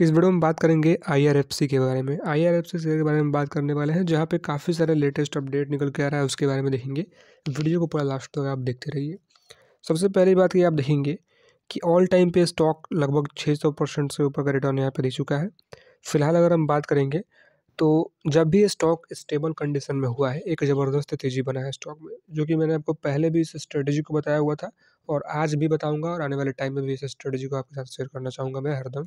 इस वीडियो में बात करेंगे आई के बारे में आईआरएफसी के बारे में बात करने वाले हैं जहाँ पे काफ़ी सारे लेटेस्ट अपडेट निकल के आ रहा है उसके बारे में देखेंगे वीडियो को पूरा लास्ट तक तो आप देखते रहिए सबसे पहली बात ये आप देखेंगे कि ऑल टाइम पे स्टॉक लगभग छः सौ परसेंट से ऊपर का रिटर्न यहाँ पर दे चुका है फिलहाल अगर हम बात करेंगे तो जब भी ये स्टॉक स्टेबल कंडीशन में हुआ है एक ज़बरदस्त तेज़ी बना है स्टॉक में जो कि मैंने आपको पहले भी इस स्ट्रेटजी को बताया हुआ था और आज भी बताऊँगा और आने वाले टाइम में भी इस स्ट्रेटजी को आपके साथ शेयर करना चाहूँगा मैं हरदम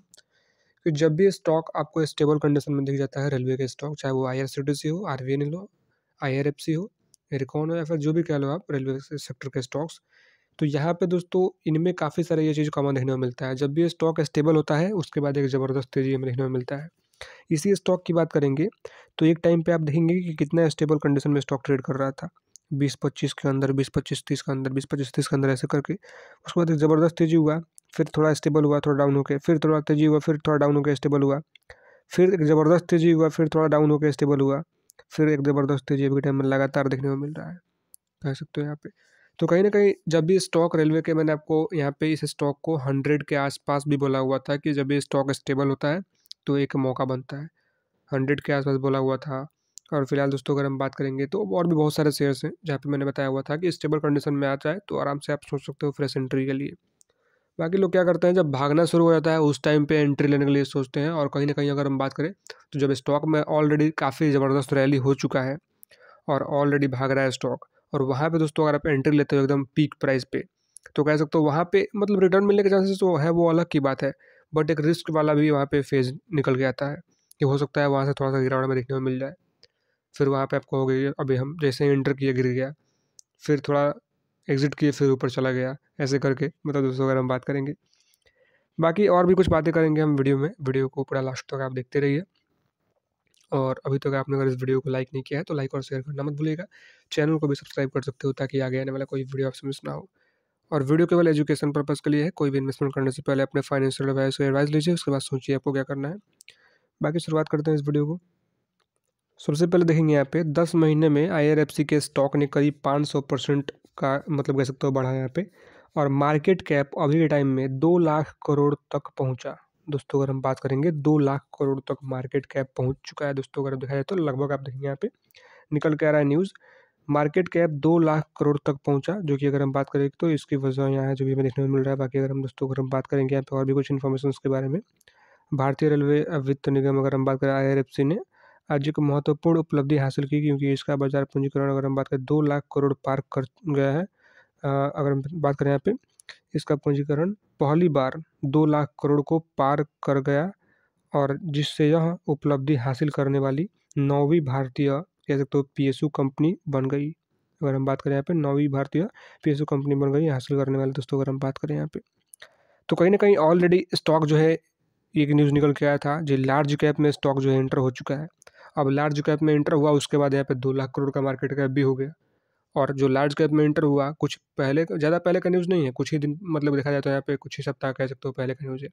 कि जब भी स्टॉक आपको स्टेबल कंडीशन में दिख जाता है रेलवे के स्टॉक चाहे वो I R C T C हो आर वी एन एल हो आई आर एफ सी हो रिकॉन हो या फिर जो भी कह लो आप रेलवे सेक्टर के स्टॉक्स तो यहाँ पे दोस्तों इनमें काफ़ी सारे ये चीज़ कॉमन देखने में मिलता है जब भी स्टॉक स्टेबल होता है उसके बाद एक ज़बरदस्त तेज़ी हमें देखने में मिलता है इसी स्टॉक की बात करेंगे तो एक टाइम पे आप देखेंगे कि कितना स्टेबल कंडीशन में स्टॉक ट्रेड कर रहा था बीस पच्चीस के अंदर बीस पच्चीस तीस के अंदर बीस पच्चीस तीस के अंदर ऐसे करके उसके बाद एक ज़बरदस्त तेज़ी हुआ फिर थोड़ा स्टेबल हुआ थोड़ा डाउन होकर फिर थोड़ा तेज़ी हुआ फिर थोड़ा डाउन होकर स्टेबल हुआ फिर एक ज़बरदस्त तेज़ी हुआ फिर थोड़ा डाउन होकर स्टेबल हुआ फिर एक ज़बरदस्त तेज़ी अभी टाइम में लगातार देखने को मिल रहा है कह सकते हो यहाँ पे तो कहीं ना कहीं जब भी स्टॉक रेलवे के मैंने आपको यहाँ पे इस स्टॉक को हंड्रेड के आसपास भी बोला हुआ था कि जब ये स्टॉक स्टेबल होता है तो एक मौका बनता है हंड्रेड के आसपास बोला हुआ था और फिलहाल दोस्तों अगर हम बात करेंगे तो और भी बहुत सारे शेयर्स हैं जहाँ पे मैंने बताया हुआ था कि स्टेबल कंडीशन में आ जाए तो आराम से आप सोच सकते हो फ्रेश एंट्री के लिए बाकी लोग क्या करते हैं जब भागना शुरू हो जाता है उस टाइम पे एंट्री लेने के लिए सोचते हैं और कहीं ना कहीं अगर हम बात करें तो जब स्टॉक में ऑलरेडी काफ़ी ज़बरदस्त रैली हो चुका है और ऑलरेडी भाग रहा है स्टॉक और वहाँ पे दोस्तों अगर आप एंट्री लेते हो एकदम पीक प्राइस पे तो कह सकते हो वहाँ पर मतलब रिटर्न मिलने के चांसेस तो है वो अलग की बात है बट एक रिस्क वाला भी वहाँ पर फेज निकल के आता है कि हो सकता है वहाँ से थोड़ा सा गिरावट में देखने में मिल जाए फिर वहाँ पे हो गई अभी हम जैसे ही इंटर किए गिर गया फिर थोड़ा एग्ज़िट किए फिर ऊपर चला गया ऐसे करके मतलब दोस्तों अगर हम बात करेंगे बाकी और भी कुछ बातें करेंगे हम वीडियो में वीडियो को पूरा लास्ट तक आप देखते रहिए और अभी तक तो आपने अगर इस वीडियो को लाइक नहीं किया है तो लाइक और शेयर करना मत भूलिएगा चैनल को भी सब्सक्राइब कर सकते हो ताकि आगे आने वाला कोई वीडियो आपसे मिस ना हो और वीडियो केवल एजुकेशन पर्पज़ के लिए है कोई भी इन्वेस्टमेंट करने से पहले अपने फाइनेंशियल एडवाइस एडवाइस लीजिए उसके बाद सोचिए आपको क्या करना है बाकी शुरुआत करते हैं इस वीडियो को सबसे पहले देखेंगे यहाँ पे दस महीने में आई के स्टॉक ने करीब पाँच सौ परसेंट का मतलब कह सकते हो बढ़ा यहाँ पे और मार्केट कैप अभी के टाइम में दो लाख करोड़ तक पहुँचा दोस्तों अगर हम बात करेंगे दो लाख करोड़ तक मार्केट कैप पहुँच चुका है दोस्तों अगर देखा जाए तो लगभग आप देखेंगे यहाँ पे निकल के आ रहा है न्यूज़ मार्केट कैप दो लाख करोड़ तक पहुंचा जो कि अगर हम बात करें तो इसकी वजह यहाँ है जो भी हमें देखने को मिल रहा है बाकी अगर हम दोस्तों अगर हम बात करेंगे यहाँ पे और भी कुछ इन्फॉर्मेशन के बारे में भारतीय रेलवे वित्त निगम अगर हम बात करें आई ने आज एक महत्वपूर्ण उपलब्धि हासिल की क्योंकि इसका बाजार पूंजीकरण अगर हम बात करें दो लाख करोड़ पार कर गया है अगर हम बात करें यहाँ पे इसका पूंजीकरण पहली बार दो लाख करोड़ को पार कर गया और जिससे यह उपलब्धि हासिल करने वाली नौवीं भारतीय कह सकते हो पी कंपनी बन गई अगर हम बात करें यहाँ पे नौवीं भारतीय पी कंपनी बन गई हासिल करने वाले दोस्तों अगर हम बात करें यहाँ पे तो कहीं ना कहीं ऑलरेडी स्टॉक जो है एक न्यूज़ निकल के आया था जो लार्ज कैप में स्टॉक जो है एंटर हो चुका है अब लार्ज कैप में इंटर हुआ उसके बाद यहाँ पे दो लाख करोड़ का मार्केट कैप भी हो गया और जो लार्ज कैप में इंटर हुआ कुछ पहले ज़्यादा पहले का न्यूज़ नहीं है कुछ ही दिन मतलब देखा जाए तो यहाँ पे कुछ ही सप्ताह कह सकते हो पहले का न्यूज़ है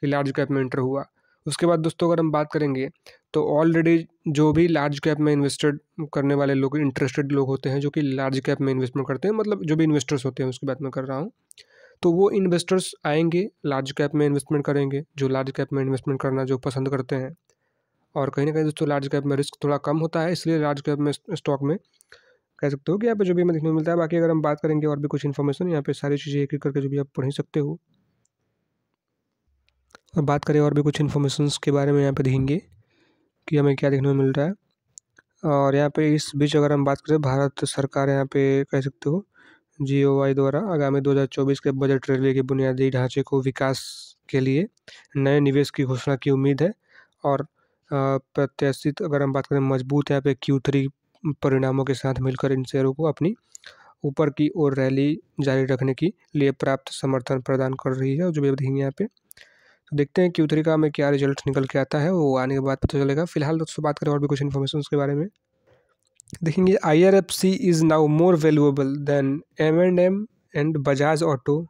कि लार्ज कैप में इंटर हुआ उसके बाद दोस्तों अगर हम बात करेंगे तो ऑलरेडी जो भी लार्ज कैप में इन्वेस्टेड करने वाले लोग इंटरेस्टेड लोग होते हैं जो कि लार्ज कैप में इन्वेस्टमेंट करते हैं मतलब जो भी इन्वेस्टर्स होते हैं उसकी बात मैं कर रहा हूँ तो वो इन्वेस्टर्स आएंगे लार्ज कैप में इन्वेस्टमेंट करेंगे जो लार्ज कैप में इन्वेस्टमेंट करना जो पसंद करते हैं और कहीं ना कहीं दोस्तों लार्ज कैप में रिस्क थोड़ा कम होता है इसलिए लार्ज कैप में स्टॉक में कह सकते हो कि यहाँ पे जो भी हमें देखने को मिलता है बाकी अगर हम बात करेंगे और भी कुछ इन्फॉर्मेशन यहाँ पे सारी चीज़ें एक एक करके जो भी आप पढ़ ही सकते हो और बात करें और भी कुछ इन्फॉर्मेशन के बारे में यहाँ पे देखेंगे कि हमें क्या देखने को मिल रहा है और यहाँ पे इस बीच अगर हम बात करें भारत सरकार यहाँ पे कह सकते हो जी द्वारा आगामी दो के बजट रेलवे के बुनियादी ढांचे को विकास के लिए नए निवेश की घोषणा की उम्मीद है और प्रत्याशित अगर हम बात करें मजबूत यहाँ पे क्यू थ्री परिणामों के साथ मिलकर इन शेयरों को अपनी ऊपर की ओर रैली जारी रखने के लिए प्राप्त समर्थन प्रदान कर रही है जो भी देखेंगे यहाँ पे तो देखते हैं क्यू थ्री का हमें क्या रिजल्ट निकल के आता है वो आने के बाद पता चलेगा फिलहाल दोस्तों बात करें और भी कुछ इन्फॉर्मेशन के बारे में देखेंगे I R F C is now more valuable than M and M and Bajaj auto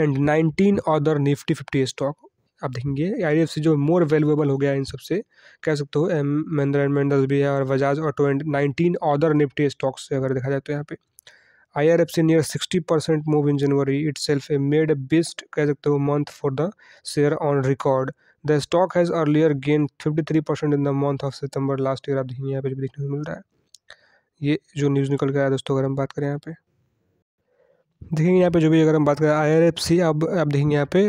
and nineteen other Nifty fifty stock आप देखेंगे आई डी जो मोर वैल्यूएबल हो गया इन सबसे कह सकते हो एम महिंद्रा एंड महिंद्रस भी है और Bajaj auto and nineteen other Nifty stocks अगर देखा जाए तो यहाँ पे I R F C near sixty percent move in January itself a made best कह सकते हो month for the share on record the stock has earlier gain fifty three percent in the month of September last year आप देखेंगे यहाँ पे भी देखने को मिल रहा है ये जो न्यूज़ निकल गया है दोस्तों अगर हम बात करें यहाँ पे देखेंगे यहाँ पे जो भी अगर हम बात करें आई आर एफ सी अब आप देखेंगे यहाँ पे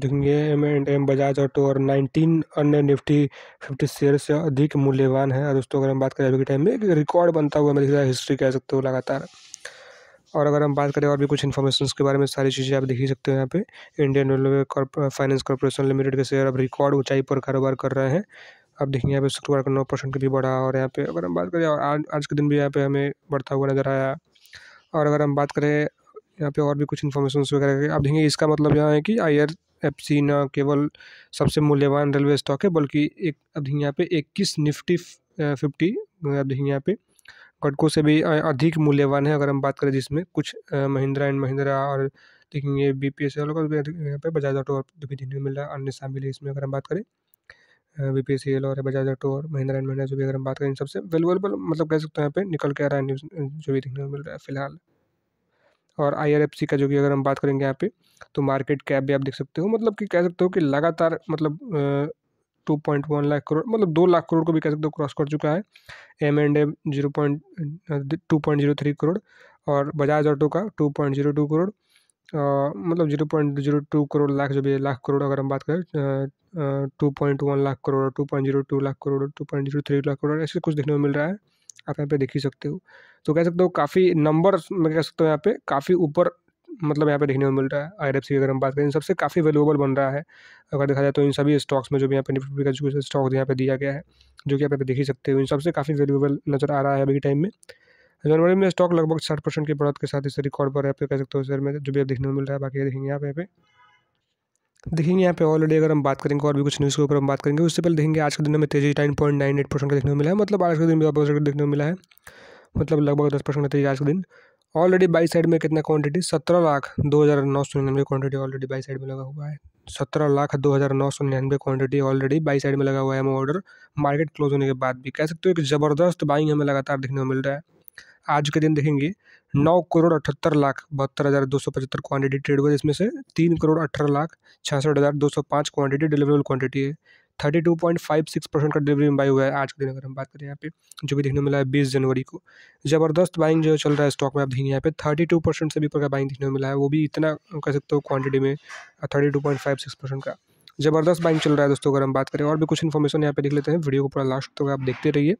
देखेंगे M and M Bajaj auto और नाइनटीन अन्य निफ्टी फिफ्टी शेयर से अधिक मूल्यवान है और दोस्तों अगर हम बात करें अभी के टाइम में एक रिकॉर्ड बनता हुआ मेरे हिस्ट्री कह सकते हो लगातार और अगर हम बात करें और भी कुछ इन्फॉर्मेशन के बारे में सारी चीज़ें आप देख ही सकते हो यहाँ पे Indian railway finance corporation limited के शेयर अब रिकॉर्ड ऊंचाई पर कारोबार कर रहे हैं अब देखिए यहाँ पे शुक्रवार का नौ परसेंट भी बढ़ा और यहाँ पे अगर हम बात करें आज आज के दिन भी यहाँ पे हमें बढ़ता हुआ नज़र आया और अगर हम बात करें यहाँ पे और भी कुछ इन्फॉर्मेशन वगैरह आप देखेंगे इसका मतलब यहाँ है कि आई आर एफ सी न केवल सबसे मूल्यवान रेलवे स्टॉक है बल्कि एक अब देखिए यहाँ पे इक्कीस निफ्टी फिफ्टी अब देखिए यहाँ पे घटकों से भी अधिक मूल्यवान है अगर हम बात करें जिसमें कुछ महिंद्रा एंड महिंद्रा और देखेंगे बी पी एस एल यहाँ पे बजाज ऑटो और भी देखने को मिल रहा है अन्य शामिल है इसमें अगर हम बात करें बी पी सी एल और बजाज ऑटो और महिंद्रा एंड महिंद्रा जो भी अगर हम बात करें इन सबसे वेलुएबल मतलब कह सकते हैं यहाँ पे निकल के आ रहा है न्यूज़ जो भी देखने को मिल रहा है फिलहाल और आई का जो कि अगर हम बात करेंगे यहाँ पे तो मार्केट कैप भी आप देख सकते हो मतलब कि कह सकते हो कि लगातार मतलब two point one lakh crore मतलब दो लाख करोड़ को भी कह सकते हो क्रॉस कर चुका है M and M zero point two point zero three crore और बजाज ऑटो का two point zero two crore मतलब zero point zero two crore lakh जो भी लाख करोड़ अगर हम बात करें two point one lakh crore two point zero two lakh crore two point zero three lakh crore ऐसे कुछ देखने को मिल रहा है आप यहाँ पे देख ही सकते हो तो कह सकते हो काफ़ी नंबर में कह सकते हूँ यहाँ पे काफ़ी ऊपर मतलब यहाँ पे देखने को मिल रहा है आई की अगर हम बात करें इन सबसे काफ़ी वेलुएबल बन रहा है अगर देखा जाए तो इन सभी स्टॉक्स में जो भी यहाँ पे निफ्टी का जो स्टॉक यहाँ पे दिया गया है जो कि आप यहाँ पे देख ही सकते हो इन सबसे काफ़ी वैल्यूएबल नज़र आ रहा है अभी के टाइम में जनवरी में स्टॉक लगभग साठ परसेंट की बढ़त के साथ इस रिकॉर्ड पर यहाँ पे कह सकते हो शेयर में जो भी आप देखने को मिल रहा है बाकी देखेंगे पे यहाँ पे देखेंगे यहाँ पे ऑलरेडी अगर हम बात करेंगे और भी कुछ न्यूज़ के ऊपर हम बात करेंगे उससे पहले देखेंगे आज के दिन में तेजी nine point nine eight percent का देखने को मिला है मतलब आज के दिन में देखने को मिला है मतलब लगभग दस परसेंट होती है आज के दिन ऑलरेडी बाई साइड में कितना क्वांटिटी सत्रह लाख दो हज़ार नौ सौ निन्यानवे क्वांटिटी ऑलरेडी बाई साइड में लगा हुआ है सत्रह लाख दो हज़ार नौ सौ निन्यानवे क्वांटिटी ऑलरेडी बाई साइड में लगा हुआ है एमओ ऑर्डर मार्केट क्लोज होने के बाद भी कह सकते हो एक ज़बरदस्त बाइंग हमें लगातार देखने को मिल रहा है आज के दिन देखेंगे नौ करोड़ अठहत्तर लाख बहत्तर हज़ार दो सौ पचहत्तर क्वांटिटी ट्रेड हुआ जिसमें से तीन करोड़ अठारह लाख छियासठ हज़ार दो सौ पाँच क्वांटिटी डिलीवरेबल क्वांटिटी है thirty two point five six percent का डिलीवरी में बाई हुआ है आज के दिन अगर हम बात करें यहाँ पे जो भी देखने मिला है बीस जनवरी को ज़बरदस्त बाइंग जो चल रहा है स्टॉक में आप देखेंगे यहाँ पे थर्टी टू परसेंट से भी ऊपर का बाइंग देखने को मिला है वो भी इतना कह सकते हो क्वान्टिटी में thirty two point five six percent का ज़बरदस्त बाइंग चल रहा है दोस्तों अगर हम बात करें और भी कुछ इन्फॉर्मेशन यहाँ पे देख लेते हैं वीडियो को पूरा लास्ट तक तो आप देखते रहिए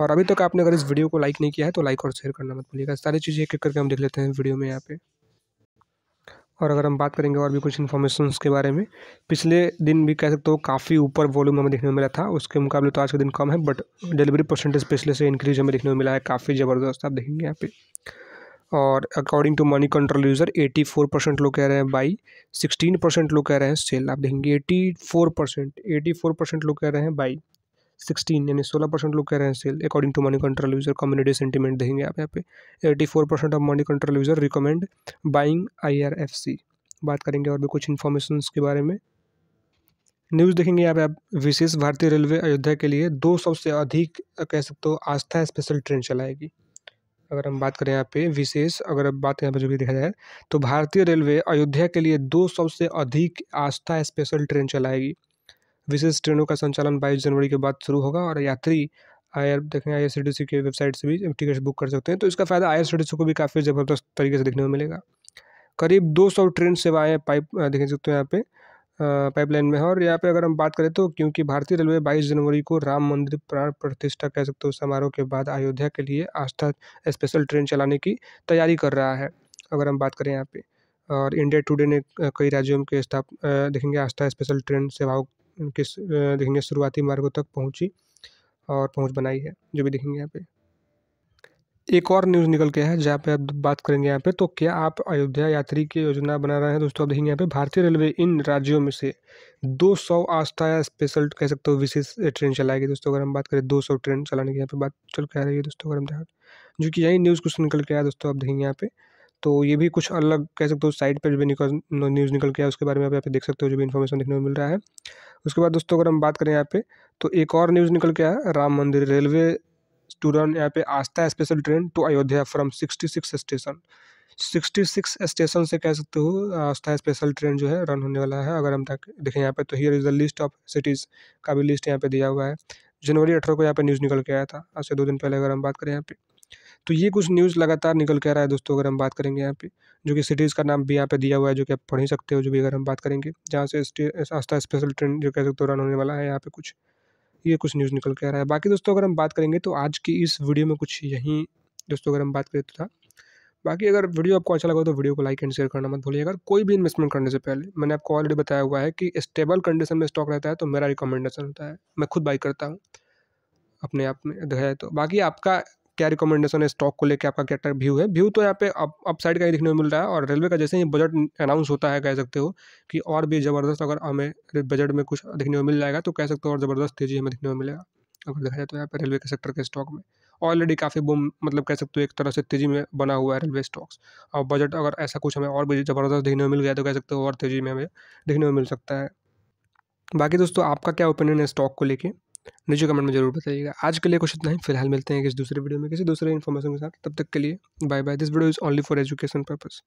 और अभी तक आपने अगर इस वीडियो को लाइक नहीं किया है तो लाइक और शेयर करना मत भूलिएगा सारी चीज़ें एक एक करके हम देख लेते हैं वीडियो में यहाँ पे और अगर हम बात करेंगे और भी कुछ इन्फॉर्मेशन के बारे में पिछले दिन भी कह सकते हो काफ़ी ऊपर वॉल्यूम हमें देखने को मिला था उसके मुकाबले तो आज का दिन कम है बट डिलीवरी परसेंटेज पिछले से इंक्रीज हमें देखने को मिला है काफ़ी ज़बरदस्त आप देखेंगे यहाँ पे और according to money control user four percent लोग कह रहे हैं बाई सिक्सटीन परसेंट लोग कह रहे हैं सेल आप देखेंगे फोर परसेंट एटी परसेंट लोग कह रहे हैं बाई सिक्सटीन यानी सोलह परसेंट लोग कह रहे हैं sell according to money control user community sentiment देंगे आप यहाँ पे eighty four percent of money control user recommend buying I बात करेंगे और भी कुछ इन्फॉर्मेशन के बारे में न्यूज़ देखेंगे यहाँ पे आप विशेष भारतीय रेलवे अयोध्या के लिए दो सौ से अधिक कह सकते हो आस्था स्पेशल ट्रेन चलाएगी अगर हम बात करें यहाँ पे विशेष अगर बात यहाँ पे जो भी देखा जाए तो भारतीय रेलवे अयोध्या के लिए दो सौ से अधिक आस्था स्पेशल ट्रेन चलाएगी विशेष ट्रेनों का संचालन बाईस जनवरी के बाद शुरू होगा और यात्री आई आर देखें आई के वेबसाइट से भी टिकट बुक कर सकते हैं तो इसका फ़ायदा आई को भी काफ़ी ज़बरदस्त तरीके से देखने को मिलेगा करीब 200 ट्रेन सेवाएं पाइप देख सकते हैं यहाँ पे पाइपलाइन में है और यहाँ पे अगर हम बात करें तो क्योंकि भारतीय रेलवे 22 जनवरी को राम मंदिर प्राण प्रतिष्ठा कह सकते हो समारोह के बाद अयोध्या के लिए आस्था स्पेशल ट्रेन चलाने की तैयारी कर रहा है अगर हम बात करें यहाँ पे और इंडिया टुडे ने कई राज्यों के स्थाप देखेंगे आस्था स्पेशल ट्रेन सेवाओं उनके देखेंगे शुरुआती मार्गों तक पहुंची और पहुंच बनाई है जो भी देखेंगे यहाँ पे एक और न्यूज़ निकल के है जहाँ पे आप बात करेंगे यहाँ पे तो क्या आप अयोध्या यात्री की योजना बना रहे हैं दोस्तों आप देखेंगे यहाँ पे भारतीय रेलवे इन राज्यों में से 200 आस्था या स्पेशल कह सकते हो विशेष ट्रेन चलाएगी दोस्तों अगर हम बात करें 200 ट्रेन चलाने की यहाँ पे बात चल के आ रही है दोस्तों अगर हम जो कि यही न्यूज़ कुछ निकल के आया दोस्तों आप देखेंगे यहाँ पे तो ये भी कुछ अलग कह सकते हो साइड पर भी निकल न्यूज़ निकल के आया उसके बारे में आप यहाँ पे देख सकते हो जो भी इन्फॉर्मेशन देखने को मिल रहा है उसके बाद दोस्तों अगर हम बात करें यहाँ पे तो एक और न्यूज़ निकल के आया राम मंदिर रेलवे स्टूडेंट यहाँ पे Aastha special train to Ayodhya from sixty six station sixty six station से कह सकते हो आस्था स्पेशल ट्रेन जो है रन होने वाला है अगर हम देखें यहाँ पे तो here is the list of cities का भी लिस्ट यहाँ पे दिया हुआ है जनवरी अठारह को यहाँ पे न्यूज़ निकल के आया था आज से दो दिन पहले अगर हम बात करें यहाँ पे तो ये कुछ न्यूज़ लगातार निकल के आ रहा है दोस्तों अगर हम बात करेंगे यहाँ पे जो कि सिटीज़ का नाम भी यहाँ पे दिया हुआ है जो कि आप पढ़ ही सकते हो जो भी अगर हम बात करेंगे जहाँ से आस्था स्पेशल ट्रेन जो कह सकते रन होने वाला है यहाँ पे कुछ ये कुछ न्यूज़ निकल के आ रहा है बाकी दोस्तों अगर हम बात करेंगे तो आज की इस वीडियो में कुछ यहीं दोस्तों अगर हम बात करें तो था बाकी अगर वीडियो आपको अच्छा लगा तो वीडियो को लाइक एंड शेयर करना मत भूलिए अगर कोई भी इन्वेस्टमेंट करने से पहले मैंने आपको ऑलरेडी बताया हुआ है कि स्टेबल कंडीशन में स्टॉक रहता है तो मेरा रिकमेंडेशन होता है मैं खुद बाई करता हूँ अपने आप में दिखाया तो बाकी आपका क्या रिकमेंडेशन है स्टॉक को लेकर आपका क्या व्यू है व्यू तो यहाँ पे अप साइड का ही देखने को मिल रहा है और रेलवे का जैसे ही बजट अनाउंस होता है कह सकते हो कि और भी ज़बरदस्त अगर हमें बजट में कुछ देखने को मिल जाएगा तो कह सकते हो और ज़बरदस्त तेज़ी हमें देखने को मिलेगा अगर देखा जाए तो यहाँ पर रेलवे के सेक्टर के स्टॉक में ऑलरेडी काफ़ी बूम मतलब कह सकते हो एक तरह से तेज़ी में बना हुआ है रेलवे स्टॉक्स और बजट अगर ऐसा कुछ हमें और भी ज़बरदस्त देखने में मिल गया तो कह सकते हो और तेज़ी में हमें देखने में मिल सकता है बाकी दोस्तों आपका क्या ओपिनियन है स्टॉक को लेके नीचे कमेंट में जरूर बताइएगा आज के लिए कुछ इतना ही फिलहाल मिलते हैं किसी दूसरे वीडियो में किसी दूसरे इन्फॉर्मेशन के साथ तब तक के लिए bye bye this video is only for education purpose